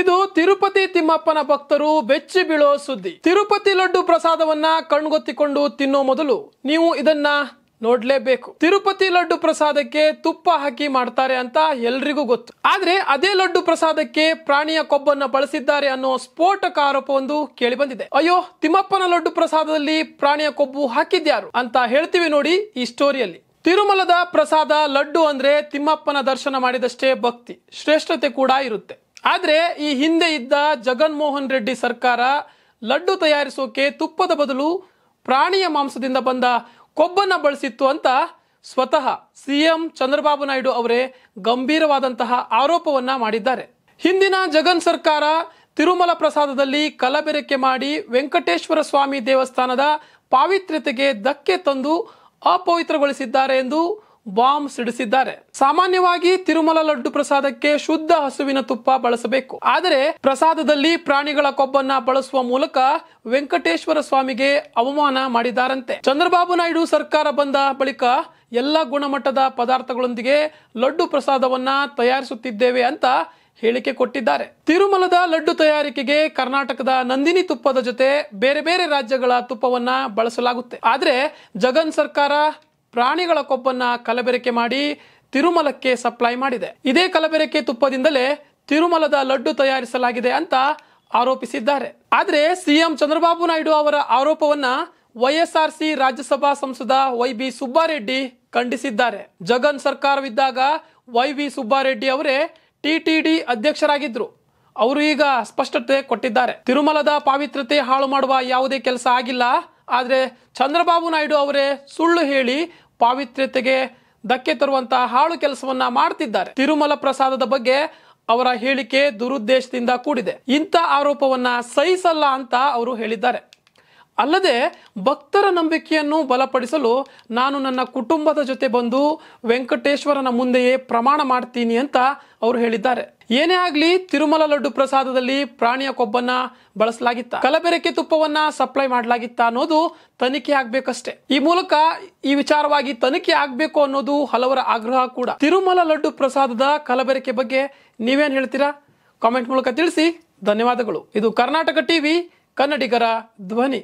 ಇದು ತಿರುಪತಿ ತಿಮ್ಮಪ್ಪನ ಭಕ್ತರು ಬೆಚ್ಚಿ ಬೀಳೋ ಸುದ್ದಿ ತಿರುಪತಿ ಲಡ್ಡು ಪ್ರಸಾದವನ್ನ ಕಣ್ಗೊತ್ತಿಕೊಂಡು ತಿನ್ನೋ ಮೊದಲು ನೀವು ಇದನ್ನ ನೋಡ್ಲೇಬೇಕು ತಿರುಪತಿ ಲಡ್ಡು ಪ್ರಸಾದಕ್ಕೆ ತುಪ್ಪ ಹಾಕಿ ಮಾಡ್ತಾರೆ ಅಂತ ಎಲ್ರಿಗೂ ಗೊತ್ತು ಆದ್ರೆ ಅದೇ ಲಡ್ಡು ಪ್ರಸಾದಕ್ಕೆ ಪ್ರಾಣಿಯ ಕೊಬ್ಬನ್ನ ಬಳಸಿದ್ದಾರೆ ಅನ್ನೋ ಸ್ಫೋಟಕ ಆರೋಪವೊಂದು ಕೇಳಿ ಬಂದಿದೆ ಅಯ್ಯೋ ತಿಮ್ಮಪ್ಪನ ಲಡ್ಡು ಪ್ರಸಾದದಲ್ಲಿ ಪ್ರಾಣಿಯ ಕೊಬ್ಬು ಹಾಕಿದ್ಯಾರು ಅಂತ ಹೇಳ್ತೀವಿ ನೋಡಿ ಈ ಸ್ಟೋರಿಯಲ್ಲಿ ತಿರುಮಲದ ಪ್ರಸಾದ ಲಡ್ಡು ಅಂದ್ರೆ ತಿಮ್ಮಪ್ಪನ ದರ್ಶನ ಮಾಡಿದಷ್ಟೇ ಭಕ್ತಿ ಶ್ರೇಷ್ಠತೆ ಕೂಡ ಇರುತ್ತೆ ಆದರೆ ಈ ಹಿಂದೆ ಇದ್ದ ಜಗನ್ಮೋಹನ್ ರೆಡ್ಡಿ ಸರ್ಕಾರ ಲಡ್ಡು ತಯಾರಿಸೋಕೆ ತುಪ್ಪದ ಬದಲು ಪ್ರಾಣಿಯ ಮಾಂಸದಿಂದ ಬಂದ ಕೊಬ್ಬನ್ನ ಬಳಸಿತ್ತು ಅಂತ ಸ್ವತಃ ಸಿಎಂ ಚಂದ್ರಬಾಬು ನಾಯ್ಡು ಅವರೇ ಗಂಭೀರವಾದಂತಹ ಆರೋಪವನ್ನ ಮಾಡಿದ್ದಾರೆ ಹಿಂದಿನ ಜಗನ್ ಸರ್ಕಾರ ತಿರುಮಲ ಪ್ರಸಾದದಲ್ಲಿ ಕಲಬೆರಕೆ ಮಾಡಿ ವೆಂಕಟೇಶ್ವರ ಸ್ವಾಮಿ ದೇವಸ್ಥಾನದ ಪಾವಿತ್ರ್ಯತೆಗೆ ಧಕ್ಕೆ ತಂದು ಅಪವಿತ್ರಗೊಳಿಸಿದ್ದಾರೆ ಎಂದು ಬಾಂಬ್ ಸಿಡಿಸಿದ್ದಾರೆ ಸಾಮಾನ್ಯವಾಗಿ ತಿರುಮಲ ಲಡ್ಡು ಪ್ರಸಾದಕ್ಕೆ ಶುದ್ಧ ಹಸುವಿನ ತುಪ್ಪ ಬಳಸಬೇಕು ಆದರೆ ಪ್ರಸಾದದಲ್ಲಿ ಪ್ರಾಣಿಗಳ ಕೊಬ್ಬನ್ನ ಬಳಸುವ ಮೂಲಕ ವೆಂಕಟೇಶ್ವರ ಸ್ವಾಮಿಗೆ ಅವಮಾನ ಮಾಡಿದಾರಂತೆ ಚಂದ್ರಬಾಬು ನಾಯ್ಡು ಸರ್ಕಾರ ಬಂದ ಬಳಿಕ ಎಲ್ಲ ಗುಣಮಟ್ಟದ ಪದಾರ್ಥಗಳೊಂದಿಗೆ ಲಡ್ಡು ಪ್ರಸಾದವನ್ನ ತಯಾರಿಸುತ್ತಿದ್ದೇವೆ ಅಂತ ಹೇಳಿಕೆ ಕೊಟ್ಟಿದ್ದಾರೆ ತಿರುಮಲದ ಲಡ್ಡು ತಯಾರಿಕೆಗೆ ಕರ್ನಾಟಕದ ನಂದಿನಿ ತುಪ್ಪದ ಜೊತೆ ಬೇರೆ ಬೇರೆ ರಾಜ್ಯಗಳ ತುಪ್ಪವನ್ನ ಬಳಸಲಾಗುತ್ತೆ ಆದ್ರೆ ಜಗನ್ ಸರ್ಕಾರ ಪ್ರಾಣಿಗಳ ಕೊಬ್ಬನ್ನ ಕಲಬೆರಕೆ ಮಾಡಿ ತಿರುಮಲಕ್ಕೆ ಸಪ್ಲೈ ಮಾಡಿದೆ ಇದೇ ಕಲಬೆರಕೆ ತುಪ್ಪದಿಂದಲೇ ತಿರುಮಲದ ಲಡ್ಡು ತಯಾರಿಸಲಾಗಿದೆ ಅಂತ ಆರೋಪಿಸಿದ್ದಾರೆ ಆದರೆ ಸಿಎಂ ಚಂದ್ರಬಾಬು ನಾಯ್ಡು ಅವರ ಆರೋಪವನ್ನ ಸಿ ರಾಜ್ಯಸಭಾ ಸಂಸದ ವೈ ಬಿ ಸುಬ್ಬಾರೆಡ್ಡಿ ಖಂಡಿಸಿದ್ದಾರೆ ಜಗನ್ ಸರ್ಕಾರವಿದ್ದಾಗ ವೈ ವಿ ಸುಬ್ಬಾರೆಡ್ಡಿ ಅವರೇ ಟಿಟಿಡಿ ಅಧ್ಯಕ್ಷರಾಗಿದ್ದರು ಅವರು ಈಗ ಸ್ಪಷ್ಟತೆ ಕೊಟ್ಟಿದ್ದಾರೆ ತಿರುಮಲದ ಪಾವಿತ್ರತೆ ಹಾಳು ಮಾಡುವ ಯಾವುದೇ ಕೆಲಸ ಆಗಿಲ್ಲ ಆದರೆ ಚಂದ್ರಬಾಬು ನಾಯ್ಡು ಅವರೇ ಸುಳ್ಳು ಹೇಳಿ ಪಾವಿತ್ರ್ಯತೆಗೆ ಧಕ್ಕೆ ತರುವಂತಹ ಹಾಳು ಕೆಲಸವನ್ನ ಮಾಡ್ತಿದ್ದಾರೆ ತಿರುಮಲ ಪ್ರಸಾದದ ಬಗ್ಗೆ ಅವರ ಹೇಳಿಕೆ ದುರುದ್ದೇಶದಿಂದ ಕೂಡಿದೆ ಇಂಥ ಆರೋಪವನ್ನ ಸಹಿಸಲ್ಲ ಅಂತ ಅವರು ಹೇಳಿದ್ದಾರೆ ಅಲ್ಲದೆ ಭಕ್ತರ ನಂಬಿಕೆಯನ್ನು ಬಲಪಡಿಸಲು ನಾನು ನನ್ನ ಕುಟುಂಬದ ಜೊತೆ ಬಂದು ವೆಂಕಟೇಶ್ವರನ ಮುಂದೆಯೇ ಪ್ರಮಾಣ ಮಾಡ್ತೀನಿ ಅಂತ ಅವರು ಹೇಳಿದ್ದಾರೆ ಏನೇ ಆಗಲಿ ತಿರುಮಲ ಲಡ್ಡು ಪ್ರಸಾದದಲ್ಲಿ ಪ್ರಾಣಿಯ ಕೊಬ್ಬನ್ನ ಬಳಸಲಾಗಿತ್ತ ಕಲಬೆರಕೆ ತುಪ್ಪವನ್ನ ಸಪ್ಲೈ ಮಾಡಲಾಗಿತ್ತ ಅನ್ನೋದು ತನಿಖೆ ಆಗ್ಬೇಕಷ್ಟೇ ಈ ಮೂಲಕ ಈ ವಿಚಾರವಾಗಿ ತನಿಖೆ ಆಗ್ಬೇಕು ಅನ್ನೋದು ಹಲವರ ಆಗ್ರಹ ಕೂಡ ತಿರುಮಲ ಲಡ್ಡು ಪ್ರಸಾದದ ಕಲಬೆರಕೆ ಬಗ್ಗೆ ನೀವೇನ್ ಹೇಳ್ತೀರಾ ಕಾಮೆಂಟ್ ಮೂಲಕ ತಿಳಿಸಿ ಧನ್ಯವಾದಗಳು ಇದು ಕರ್ನಾಟಕ ಟಿವಿ ಕನ್ನಡಿಗರ ಧ್ವನಿ